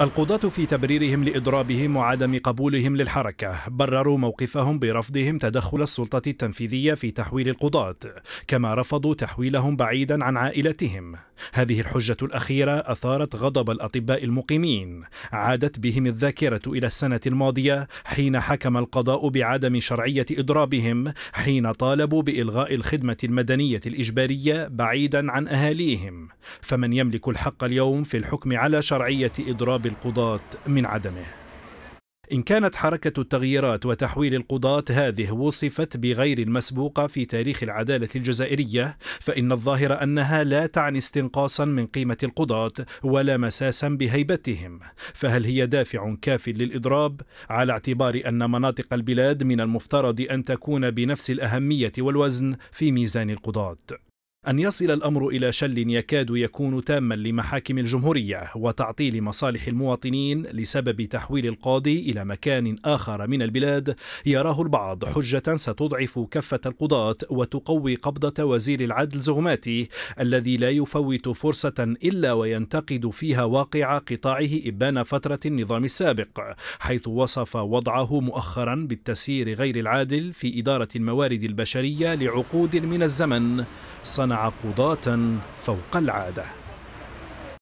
القضاة في تبريرهم لإضرابهم وعدم قبولهم للحركة برروا موقفهم برفضهم تدخل السلطة التنفيذية في تحويل القضاة كما رفضوا تحويلهم بعيدا عن عائلتهم هذه الحجة الأخيرة أثارت غضب الأطباء المقيمين عادت بهم الذاكرة إلى السنة الماضية حين حكم القضاء بعدم شرعية إضرابهم حين طالبوا بإلغاء الخدمة المدنية الإجبارية بعيدا عن أهاليهم فمن يملك الحق اليوم في الحكم على شرعية إضراب القضاة من عدمه إن كانت حركة التغييرات وتحويل القضاة هذه وصفت بغير المسبوقة في تاريخ العدالة الجزائرية فإن الظاهر أنها لا تعني استنقاصا من قيمة القضاة ولا مساسا بهيبتهم فهل هي دافع كاف للإضراب على اعتبار أن مناطق البلاد من المفترض أن تكون بنفس الأهمية والوزن في ميزان القضاة أن يصل الأمر إلى شل يكاد يكون تاما لمحاكم الجمهورية وتعطيل مصالح المواطنين لسبب تحويل القاضي إلى مكان آخر من البلاد يراه البعض حجة ستضعف كفة القضاة وتقوي قبضة وزير العدل زغماتي الذي لا يفوت فرصة إلا وينتقد فيها واقع قطاعه إبان فترة النظام السابق حيث وصف وضعه مؤخرا بالتسيير غير العادل في إدارة الموارد البشرية لعقود من الزمن صنع قضاة فوق العاده